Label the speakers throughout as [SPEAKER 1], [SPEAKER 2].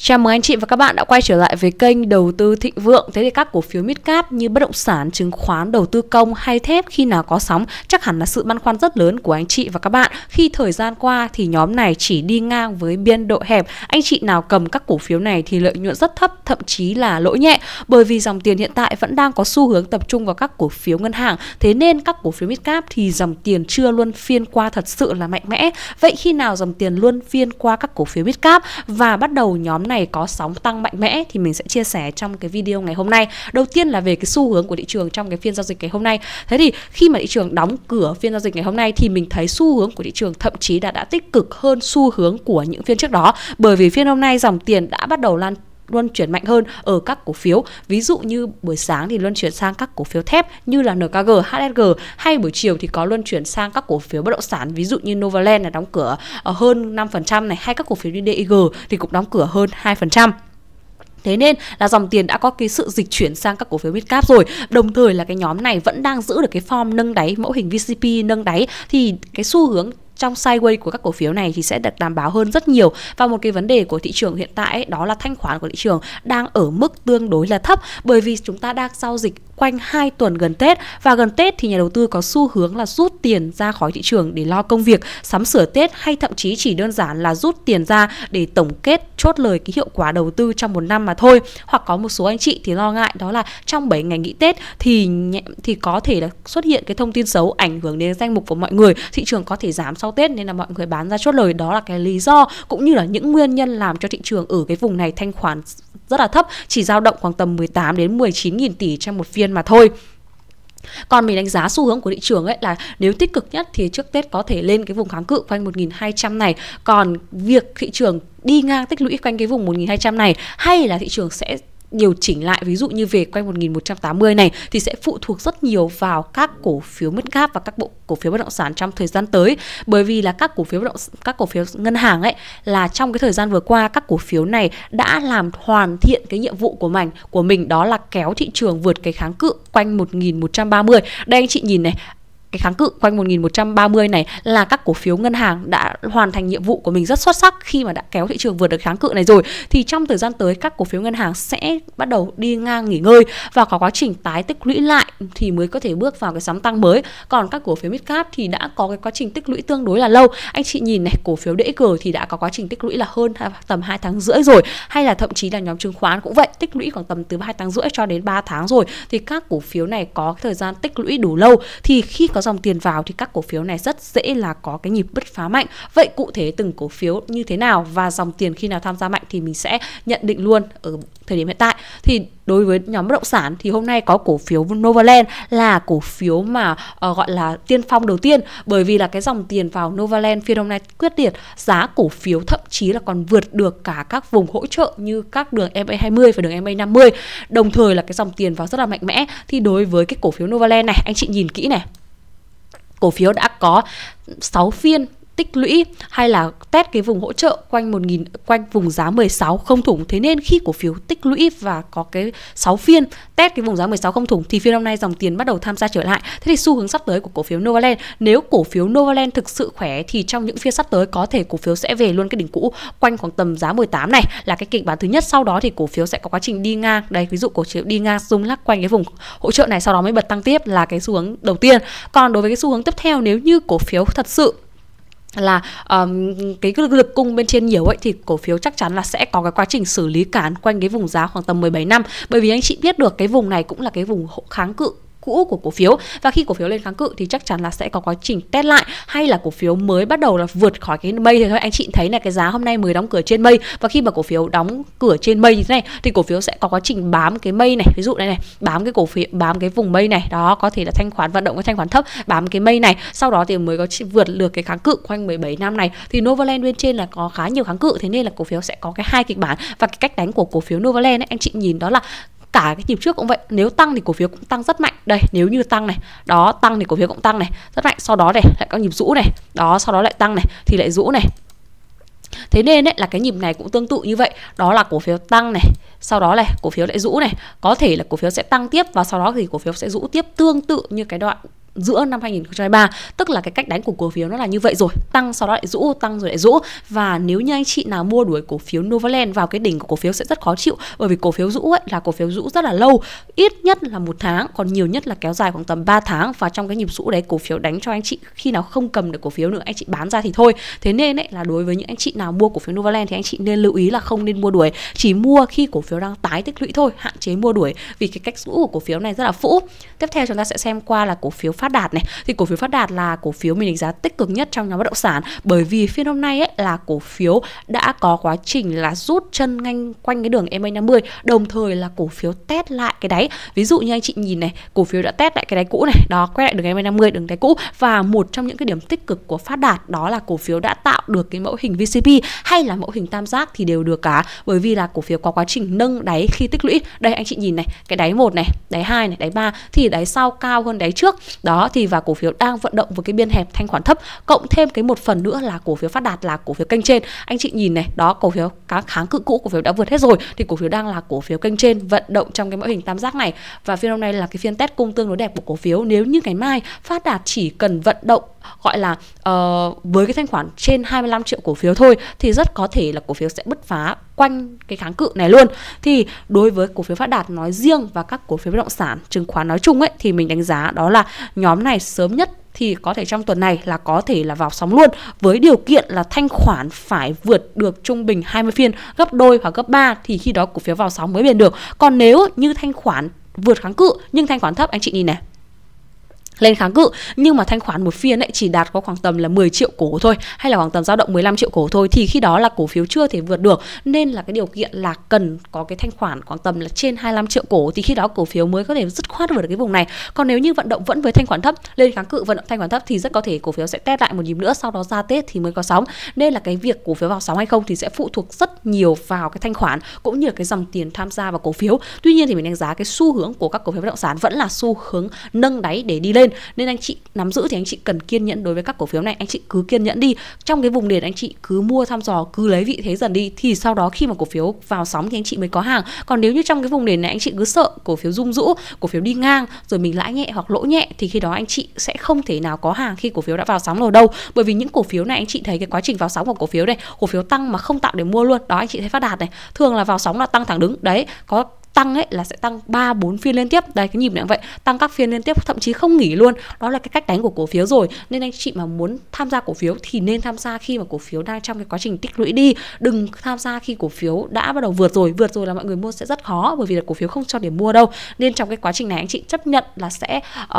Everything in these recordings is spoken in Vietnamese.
[SPEAKER 1] Chào mừng anh chị và các bạn đã quay trở lại với kênh Đầu tư Thịnh Vượng. Thế thì các cổ phiếu midcap như bất động sản, chứng khoán, đầu tư công hay thép khi nào có sóng chắc hẳn là sự băn khoăn rất lớn của anh chị và các bạn. Khi thời gian qua thì nhóm này chỉ đi ngang với biên độ hẹp. Anh chị nào cầm các cổ phiếu này thì lợi nhuận rất thấp, thậm chí là lỗ nhẹ bởi vì dòng tiền hiện tại vẫn đang có xu hướng tập trung vào các cổ phiếu ngân hàng. Thế nên các cổ phiếu midcap thì dòng tiền chưa luân phiên qua thật sự là mạnh mẽ. Vậy khi nào dòng tiền luân phiên qua các cổ phiếu midcap và bắt đầu nhóm này có sóng tăng mạnh mẽ thì mình sẽ chia sẻ trong cái video ngày hôm nay. Đầu tiên là về cái xu hướng của thị trường trong cái phiên giao dịch ngày hôm nay. Thế thì khi mà thị trường đóng cửa phiên giao dịch ngày hôm nay thì mình thấy xu hướng của thị trường thậm chí đã đã tích cực hơn xu hướng của những phiên trước đó bởi vì phiên hôm nay dòng tiền đã bắt đầu lan luân chuyển mạnh hơn ở các cổ phiếu. Ví dụ như buổi sáng thì luân chuyển sang các cổ phiếu thép như là NKG, HSG hay buổi chiều thì có luân chuyển sang các cổ phiếu bất động sản ví dụ như Novaland là đóng cửa ờ, hơn 5% này hay các cổ phiếu như DIG thì cũng đóng cửa hơn 2%. Thế nên là dòng tiền đã có cái sự dịch chuyển sang các cổ phiếu midcap rồi. Đồng thời là cái nhóm này vẫn đang giữ được cái form nâng đáy, mẫu hình VCP nâng đáy thì cái xu hướng trong sideways của các cổ phiếu này thì sẽ được đảm bảo hơn rất nhiều và một cái vấn đề của thị trường hiện tại ấy, đó là thanh khoản của thị trường đang ở mức tương đối là thấp bởi vì chúng ta đang giao dịch quanh 2 tuần gần Tết và gần Tết thì nhà đầu tư có xu hướng là rút tiền ra khỏi thị trường để lo công việc, sắm sửa Tết hay thậm chí chỉ đơn giản là rút tiền ra để tổng kết chốt lời cái hiệu quả đầu tư trong một năm mà thôi. Hoặc có một số anh chị thì lo ngại đó là trong 7 ngày nghỉ Tết thì thì có thể là xuất hiện cái thông tin xấu ảnh hưởng đến danh mục của mọi người, thị trường có thể giảm sau Tết nên là mọi người bán ra chốt lời đó là cái lý do cũng như là những nguyên nhân làm cho thị trường ở cái vùng này thanh khoản rất là thấp, chỉ dao động khoảng tầm 18 đến 19 nghìn tỷ trong một phiên mà thôi. Còn mình đánh giá xu hướng của thị trường ấy là nếu tích cực nhất thì trước Tết có thể lên cái vùng kháng cự quanh 1200 này, còn việc thị trường đi ngang tích lũy quanh cái vùng 1200 này hay là thị trường sẽ điều chỉnh lại ví dụ như về quanh 1180 này thì sẽ phụ thuộc rất nhiều vào các cổ phiếu mid cap và các bộ cổ phiếu bất động sản trong thời gian tới bởi vì là các cổ phiếu bất động các cổ phiếu ngân hàng ấy là trong cái thời gian vừa qua các cổ phiếu này đã làm hoàn thiện cái nhiệm vụ của mình của mình đó là kéo thị trường vượt cái kháng cự quanh 1130. Đây anh chị nhìn này, cái kháng cự quanh 1130 này là các cổ phiếu ngân hàng đã hoàn thành nhiệm vụ của mình rất xuất sắc khi mà đã kéo thị trường vượt được kháng cự này rồi thì trong thời gian tới các cổ phiếu ngân hàng sẽ bắt đầu đi ngang nghỉ ngơi và có quá trình tái tích lũy lại thì mới có thể bước vào cái sóng tăng mới còn các cổ phiếu midcap thì đã có cái quá trình tích lũy tương đối là lâu anh chị nhìn này cổ phiếu DXG thì đã có quá trình tích lũy là hơn tầm 2 tháng rưỡi rồi hay là thậm chí là nhóm chứng khoán cũng vậy tích lũy khoảng tầm từ 2 tháng rưỡi cho đến 3 tháng rồi thì các cổ phiếu này có thời gian tích lũy đủ lâu thì khi có có dòng tiền vào thì các cổ phiếu này rất dễ là có cái nhịp bứt phá mạnh. Vậy cụ thể từng cổ phiếu như thế nào và dòng tiền khi nào tham gia mạnh thì mình sẽ nhận định luôn ở thời điểm hiện tại. Thì đối với nhóm bất động sản thì hôm nay có cổ phiếu Novaland là cổ phiếu mà uh, gọi là tiên phong đầu tiên bởi vì là cái dòng tiền vào Novaland phiên hôm nay quyết liệt giá cổ phiếu thậm chí là còn vượt được cả các vùng hỗ trợ như các đường MA20 và đường MA50 đồng thời là cái dòng tiền vào rất là mạnh mẽ thì đối với cái cổ phiếu Novaland này anh chị nhìn kỹ này cổ phiếu đã có 6 phiên tích lũy hay là test cái vùng hỗ trợ quanh 1.000 quanh vùng giá 16 không thủng. Thế nên khi cổ phiếu tích lũy và có cái 6 phiên test cái vùng giá 16 không thủng thì phiên hôm nay dòng tiền bắt đầu tham gia trở lại. Thế thì xu hướng sắp tới của cổ phiếu Novaland, nếu cổ phiếu Novaland thực sự khỏe thì trong những phiên sắp tới có thể cổ phiếu sẽ về luôn cái đỉnh cũ quanh khoảng tầm giá 18 này là cái kịch bản thứ nhất. Sau đó thì cổ phiếu sẽ có quá trình đi ngang. Đây ví dụ cổ phiếu đi ngang rung lắc quanh cái vùng hỗ trợ này sau đó mới bật tăng tiếp là cái xu hướng đầu tiên. Còn đối với cái xu hướng tiếp theo nếu như cổ phiếu thật sự là um, cái lực cung bên trên nhiều ấy thì cổ phiếu chắc chắn là sẽ có cái quá trình xử lý cản quanh cái vùng giá khoảng tầm 17 năm bởi vì anh chị biết được cái vùng này cũng là cái vùng kháng cự cũ của cổ phiếu và khi cổ phiếu lên kháng cự thì chắc chắn là sẽ có quá trình test lại hay là cổ phiếu mới bắt đầu là vượt khỏi cái mây thì thôi anh chị thấy là cái giá hôm nay mới đóng cửa trên mây và khi mà cổ phiếu đóng cửa trên mây như thế này thì cổ phiếu sẽ có quá trình bám cái mây này ví dụ này này bám cái cổ phiếu bám cái vùng mây này đó có thể là thanh khoản vận động cái thanh khoản thấp bám cái mây này sau đó thì mới có vượt được cái kháng cự quanh 17 năm này thì Novaland bên trên là có khá nhiều kháng cự thế nên là cổ phiếu sẽ có cái hai kịch bản và cái cách đánh của cổ phiếu Novaland ấy, anh chị nhìn đó là cả cái nhịp trước cũng vậy nếu tăng thì cổ phiếu cũng tăng rất mạnh đây nếu như tăng này đó tăng thì cổ phiếu cũng tăng này rất mạnh sau đó này lại các nhịp rũ này đó sau đó lại tăng này thì lại rũ này Thế nên ấy, là cái nhịp này cũng tương tự như vậy Đó là cổ phiếu tăng này Sau đó này cổ phiếu lại rũ này Có thể là cổ phiếu sẽ tăng tiếp Và sau đó thì cổ phiếu sẽ rũ tiếp tương tự như cái đoạn giữa năm 2023 tức là cái cách đánh của cổ phiếu nó là như vậy rồi tăng sau đó lại rũ tăng rồi lại rũ và nếu như anh chị nào mua đuổi cổ phiếu Novaland vào cái đỉnh của cổ phiếu sẽ rất khó chịu bởi vì cổ phiếu rũ ấy là cổ phiếu rũ rất là lâu ít nhất là một tháng còn nhiều nhất là kéo dài khoảng tầm 3 tháng và trong cái nhịp rũ đấy cổ phiếu đánh cho anh chị khi nào không cầm được cổ phiếu nữa anh chị bán ra thì thôi thế nên ấy, là đối với những anh chị nào mua cổ phiếu Novaland thì anh chị nên lưu ý là không nên mua đuổi chỉ mua khi cổ phiếu đang tái tích lũy thôi hạn chế mua đuổi vì cái cách rũ của cổ phiếu này rất là phũ tiếp theo chúng ta sẽ xem qua là cổ phiếu phát Phát Đạt này thì cổ phiếu Phát Đạt là cổ phiếu mình đánh giá tích cực nhất trong nhóm bất động sản bởi vì phiên hôm nay ấy là cổ phiếu đã có quá trình là rút chân nhanh quanh cái đường MA50 đồng thời là cổ phiếu test lại cái đáy ví dụ như anh chị nhìn này cổ phiếu đã test lại cái đáy cũ này đó quay lại đường MA50 đường đáy cũ và một trong những cái điểm tích cực của Phát Đạt đó là cổ phiếu đã tạo được cái mẫu hình VCP hay là mẫu hình tam giác thì đều được cả bởi vì là cổ phiếu có quá trình nâng đáy khi tích lũy đây anh chị nhìn này cái đáy một này đáy hai này đáy ba thì đáy sau cao hơn đáy trước đó đó thì và cổ phiếu đang vận động với cái biên hẹp thanh khoản thấp cộng thêm cái một phần nữa là cổ phiếu phát đạt là cổ phiếu kênh trên anh chị nhìn này đó cổ phiếu các kháng cự cũ cổ phiếu đã vượt hết rồi thì cổ phiếu đang là cổ phiếu kênh trên vận động trong cái mẫu hình tam giác này và phiên hôm nay là cái phiên test cung tương đối đẹp của cổ phiếu nếu như ngày mai phát đạt chỉ cần vận động gọi là uh, với cái thanh khoản trên 25 triệu cổ phiếu thôi thì rất có thể là cổ phiếu sẽ bứt phá quanh cái kháng cự này luôn thì đối với cổ phiếu phát đạt nói riêng và các cổ phiếu bất động sản chứng khoán nói chung ấy thì mình đánh giá đó là nhóm này sớm nhất thì có thể trong tuần này là có thể là vào sóng luôn với điều kiện là thanh khoản phải vượt được trung bình 20 phiên gấp đôi hoặc gấp 3 thì khi đó cổ phiếu vào sóng mới bền được. Còn nếu như thanh khoản vượt kháng cự nhưng thanh khoản thấp anh chị nhìn này lên kháng cự nhưng mà thanh khoản một phiên ấy chỉ đạt có khoảng tầm là 10 triệu cổ thôi hay là khoảng tầm dao động 15 triệu cổ thôi thì khi đó là cổ phiếu chưa thể vượt được nên là cái điều kiện là cần có cái thanh khoản khoảng tầm là trên 25 triệu cổ thì khi đó cổ phiếu mới có thể dứt khoát vượt được cái vùng này còn nếu như vận động vẫn với thanh khoản thấp lên kháng cự vận động thanh khoản thấp thì rất có thể cổ phiếu sẽ test lại một nhịp nữa sau đó ra Tết thì mới có sóng nên là cái việc cổ phiếu vào sóng hay không thì sẽ phụ thuộc rất nhiều vào cái thanh khoản cũng như cái dòng tiền tham gia vào cổ phiếu tuy nhiên thì mình đánh giá cái xu hướng của các cổ phiếu bất động sản vẫn là xu hướng nâng đáy để đi lên lên nên anh chị nắm giữ thì anh chị cần kiên nhẫn đối với các cổ phiếu này anh chị cứ kiên nhẫn đi trong cái vùng nền anh chị cứ mua thăm dò cứ lấy vị thế dần đi thì sau đó khi mà cổ phiếu vào sóng thì anh chị mới có hàng còn nếu như trong cái vùng nền này anh chị cứ sợ cổ phiếu rung rũ cổ phiếu đi ngang rồi mình lãi nhẹ hoặc lỗ nhẹ thì khi đó anh chị sẽ không thể nào có hàng khi cổ phiếu đã vào sóng rồi đâu bởi vì những cổ phiếu này anh chị thấy cái quá trình vào sóng của cổ phiếu này cổ phiếu tăng mà không tạo để mua luôn đó anh chị thấy phát đạt này thường là vào sóng là tăng thẳng đứng đấy có tăng ấy là sẽ tăng 3 4 phiên liên tiếp. Đây cái nhịp này cũng vậy, tăng các phiên liên tiếp thậm chí không nghỉ luôn. Đó là cái cách đánh của cổ phiếu rồi. Nên anh chị mà muốn tham gia cổ phiếu thì nên tham gia khi mà cổ phiếu đang trong cái quá trình tích lũy đi, đừng tham gia khi cổ phiếu đã bắt đầu vượt rồi. Vượt rồi là mọi người mua sẽ rất khó bởi vì là cổ phiếu không cho để mua đâu. Nên trong cái quá trình này anh chị chấp nhận là sẽ uh,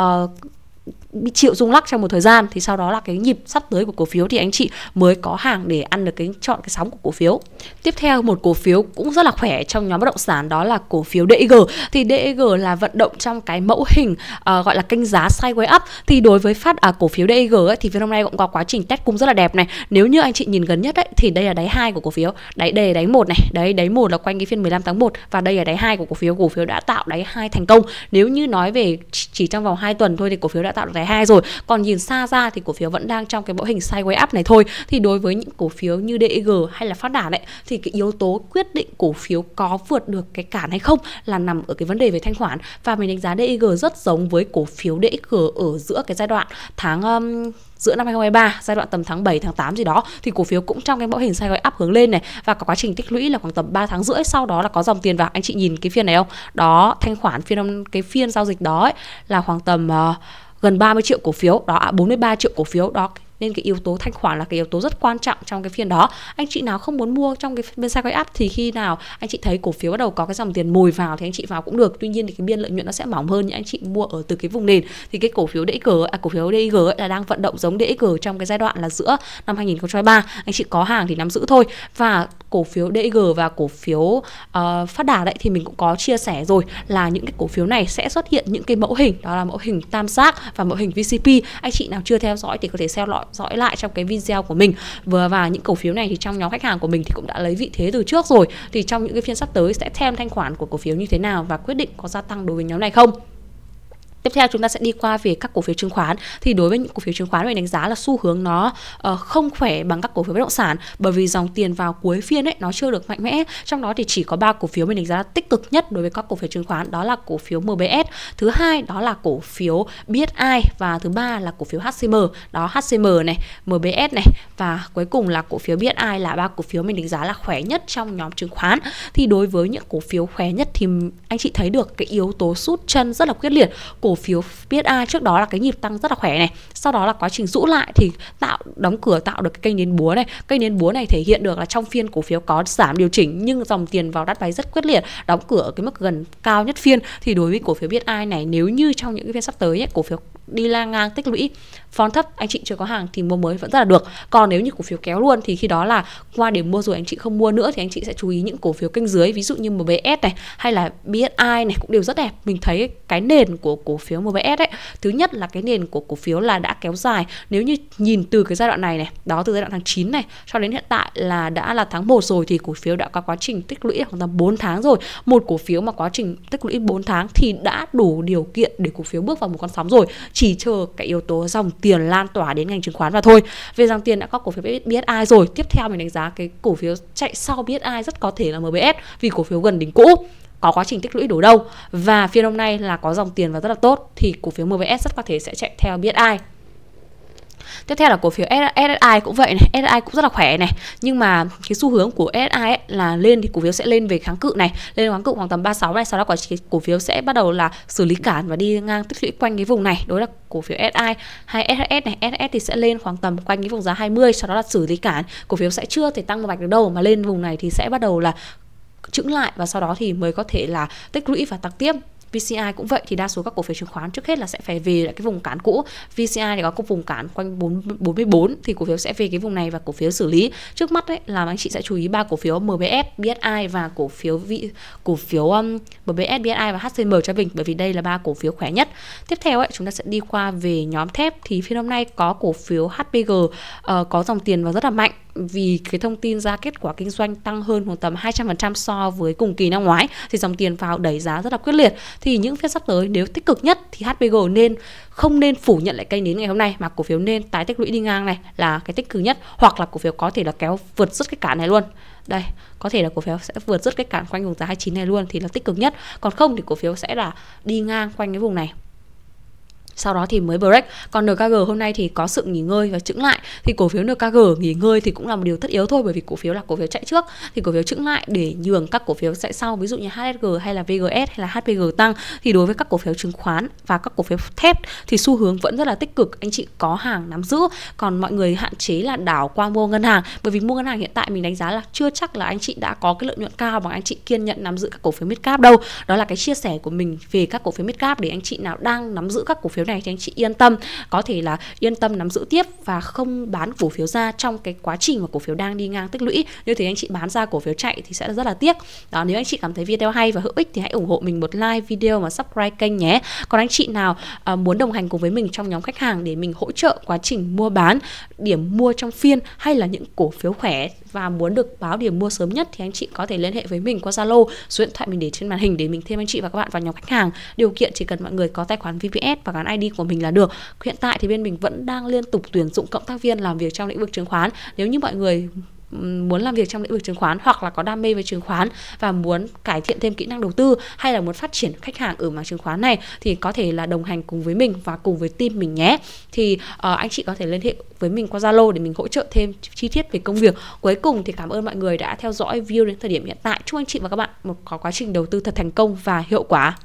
[SPEAKER 1] bị chịu rung lắc trong một thời gian thì sau đó là cái nhịp sắp tới của cổ phiếu thì anh chị mới có hàng để ăn được cái chọn cái sóng của cổ phiếu. Tiếp theo một cổ phiếu cũng rất là khỏe trong nhóm bất động sản đó là cổ phiếu DG. Thì DG là vận động trong cái mẫu hình uh, gọi là kênh giá sideways up thì đối với phát à, cổ phiếu DG ấy, thì phiên hôm nay cũng có quá trình test cung rất là đẹp này. Nếu như anh chị nhìn gần nhất đấy thì đây là đáy hai của cổ phiếu. Đáy đây đáy một này, đấy đáy một là quanh cái phiên 15 tháng 1 và đây là đáy hai của cổ phiếu. Cổ phiếu đã tạo đáy hai thành công. Nếu như nói về chỉ trong vòng 2 tuần thôi thì cổ phiếu đã đã tạo được đáy hai rồi còn nhìn xa ra thì cổ phiếu vẫn đang trong cái mẫu hình sideways up này thôi thì đối với những cổ phiếu như DG hay là phát đạt ấy thì cái yếu tố quyết định cổ phiếu có vượt được cái cản hay không là nằm ở cái vấn đề về thanh khoản và mình đánh giá DG rất giống với cổ phiếu DG ở giữa cái giai đoạn tháng um, giữa năm 2023 giai đoạn tầm tháng 7 tháng 8 gì đó thì cổ phiếu cũng trong cái mẫu hình sideways áp hướng lên này và có quá trình tích lũy là khoảng tầm 3 tháng rưỡi sau đó là có dòng tiền vào anh chị nhìn cái phiên này không đó thanh khoản phiên cái phiên giao dịch đó ấy, là khoảng tầm uh, gần 30 triệu cổ phiếu đó à 43 triệu cổ phiếu đó nên cái yếu tố thanh khoản là cái yếu tố rất quan trọng trong cái phiên đó anh chị nào không muốn mua trong cái bên sideways app thì khi nào anh chị thấy cổ phiếu bắt đầu có cái dòng tiền mồi vào thì anh chị vào cũng được tuy nhiên thì cái biên lợi nhuận nó sẽ mỏng hơn những anh chị mua ở từ cái vùng nền thì cái cổ phiếu DXG à, cổ phiếu DIG ấy là đang vận động giống DXG trong cái giai đoạn là giữa năm 2023 anh chị có hàng thì nắm giữ thôi và cổ phiếu DIG và cổ phiếu uh, phát đà đấy thì mình cũng có chia sẻ rồi là những cái cổ phiếu này sẽ xuất hiện những cái mẫu hình đó là mẫu hình tam giác và mẫu hình VCP anh chị nào chưa theo dõi thì có thể theo dõi dõi lại trong cái video của mình vừa và những cổ phiếu này thì trong nhóm khách hàng của mình thì cũng đã lấy vị thế từ trước rồi thì trong những cái phiên sắp tới sẽ thêm thanh khoản của cổ phiếu như thế nào và quyết định có gia tăng đối với nhóm này không tiếp theo chúng ta sẽ đi qua về các cổ phiếu chứng khoán thì đối với những cổ phiếu chứng khoán mình đánh giá là xu hướng nó uh, không khỏe bằng các cổ phiếu bất động sản bởi vì dòng tiền vào cuối phiên ấy nó chưa được mạnh mẽ trong đó thì chỉ có ba cổ phiếu mình đánh giá là tích cực nhất đối với các cổ phiếu chứng khoán đó là cổ phiếu MBS thứ hai đó là cổ phiếu BSI và thứ ba là cổ phiếu HCM đó HCM này MBS này và cuối cùng là cổ phiếu BSI là ba cổ phiếu mình đánh giá là khỏe nhất trong nhóm chứng khoán thì đối với những cổ phiếu khỏe nhất thì anh chị thấy được cái yếu tố sút chân rất là quyết liệt cổ cổ phiếu PSI trước đó là cái nhịp tăng rất là khỏe này sau đó là quá trình rũ lại thì tạo đóng cửa tạo được cái kênh nến búa này kênh nến búa này thể hiện được là trong phiên cổ phiếu có giảm điều chỉnh nhưng dòng tiền vào đắt váy rất quyết liệt đóng cửa ở cái mức gần cao nhất phiên thì đối với cổ phiếu biết ai này nếu như trong những cái phiên sắp tới ấy, cổ phiếu đi la ngang tích lũy phón thấp anh chị chưa có hàng thì mua mới vẫn rất là được còn nếu như cổ phiếu kéo luôn thì khi đó là qua điểm mua rồi anh chị không mua nữa thì anh chị sẽ chú ý những cổ phiếu kênh dưới ví dụ như MBS này hay là BSI này cũng đều rất đẹp mình thấy cái nền của cổ phiếu MBS ấy thứ nhất là cái nền của cổ phiếu là đã kéo dài nếu như nhìn từ cái giai đoạn này này đó từ giai đoạn tháng 9 này cho đến hiện tại là đã là tháng 1 rồi thì cổ phiếu đã có quá trình tích lũy khoảng tầm 4 tháng rồi một cổ phiếu mà quá trình tích lũy 4 tháng thì đã đủ điều kiện để cổ phiếu bước vào một con sóng rồi chỉ chờ cái yếu tố dòng tiền lan tỏa đến ngành chứng khoán và thôi về dòng tiền đã có cổ phiếu BSI rồi tiếp theo mình đánh giá cái cổ phiếu chạy sau BSI rất có thể là MBS vì cổ phiếu gần đỉnh cũ có quá trình tích lũy đủ đâu và phiên hôm nay là có dòng tiền và rất là tốt thì cổ phiếu MVS rất có thể sẽ chạy theo biết ai Tiếp theo là cổ phiếu SSI cũng vậy này, SSI cũng rất là khỏe này, nhưng mà cái xu hướng của SSI là lên thì cổ phiếu sẽ lên về kháng cự này, lên kháng cự khoảng tầm 36 này, sau đó cái cổ phiếu sẽ bắt đầu là xử lý cản và đi ngang tích lũy quanh cái vùng này, đối là cổ phiếu SSI hay SS này, SS thì sẽ lên khoảng tầm quanh cái vùng giá 20, sau đó là xử lý cản, cổ phiếu sẽ chưa thể tăng một mạch được đâu mà lên vùng này thì sẽ bắt đầu là chững lại và sau đó thì mới có thể là tích lũy và tăng tiếp VCI cũng vậy thì đa số các cổ phiếu chứng khoán trước hết là sẽ phải về lại cái vùng cản cũ. VCI thì có cái vùng cản quanh 4, 44 thì cổ phiếu sẽ về cái vùng này và cổ phiếu xử lý. Trước mắt đấy là anh chị sẽ chú ý ba cổ phiếu MBS, BSI và cổ phiếu vị cổ phiếu um, MBS, BSI và HCM cho mình bởi vì đây là ba cổ phiếu khỏe nhất. Tiếp theo ấy chúng ta sẽ đi qua về nhóm thép thì phiên hôm nay có cổ phiếu HPG uh, ờ, có dòng tiền và rất là mạnh vì cái thông tin ra kết quả kinh doanh tăng hơn khoảng tầm 200% so với cùng kỳ năm ngoái thì dòng tiền vào đẩy giá rất là quyết liệt thì những phiên sắp tới nếu tích cực nhất thì HPG nên không nên phủ nhận lại cây nến ngày hôm nay mà cổ phiếu nên tái tích lũy đi ngang này là cái tích cực nhất hoặc là cổ phiếu có thể là kéo vượt rất cái cản này luôn đây có thể là cổ phiếu sẽ vượt rất cái cản quanh vùng giá 29 này luôn thì là tích cực nhất còn không thì cổ phiếu sẽ là đi ngang quanh cái vùng này sau đó thì mới break còn NKG hôm nay thì có sự nghỉ ngơi và trứng lại thì cổ phiếu NKG nghỉ ngơi thì cũng là một điều tất yếu thôi bởi vì cổ phiếu là cổ phiếu chạy trước thì cổ phiếu trứng lại để nhường các cổ phiếu chạy sau ví dụ như HSG hay là VGS hay là HPG tăng thì đối với các cổ phiếu chứng khoán và các cổ phiếu thép thì xu hướng vẫn rất là tích cực anh chị có hàng nắm giữ còn mọi người hạn chế là đảo qua mua ngân hàng bởi vì mua ngân hàng hiện tại mình đánh giá là chưa chắc là anh chị đã có cái lợi nhuận cao bằng anh chị kiên nhận nắm giữ các cổ phiếu midcap đâu đó là cái chia sẻ của mình về các cổ phiếu midcap để anh chị nào đang nắm giữ các cổ phiếu này thì anh chị yên tâm có thể là yên tâm nắm giữ tiếp và không bán cổ phiếu ra trong cái quá trình mà cổ phiếu đang đi ngang tích lũy như thế anh chị bán ra cổ phiếu chạy thì sẽ rất là tiếc đó nếu anh chị cảm thấy video hay và hữu ích thì hãy ủng hộ mình một like video và subscribe kênh nhé còn anh chị nào uh, muốn đồng hành cùng với mình trong nhóm khách hàng để mình hỗ trợ quá trình mua bán điểm mua trong phiên hay là những cổ phiếu khỏe và muốn được báo điểm mua sớm nhất thì anh chị có thể liên hệ với mình qua Zalo, số điện thoại mình để trên màn hình để mình thêm anh chị và các bạn vào nhóm khách hàng. Điều kiện chỉ cần mọi người có tài khoản VPS và gắn ID ID của mình là được hiện tại thì bên mình vẫn đang liên tục tuyển dụng cộng tác viên làm việc trong lĩnh vực chứng khoán nếu như mọi người muốn làm việc trong lĩnh vực chứng khoán hoặc là có đam mê với chứng khoán và muốn cải thiện thêm kỹ năng đầu tư hay là muốn phát triển khách hàng ở mảng chứng khoán này thì có thể là đồng hành cùng với mình và cùng với team mình nhé thì uh, anh chị có thể liên hệ với mình qua Zalo để mình hỗ trợ thêm chi tiết về công việc cuối cùng thì cảm ơn mọi người đã theo dõi view đến thời điểm hiện tại chúc anh chị và các bạn một có quá trình đầu tư thật thành công và hiệu quả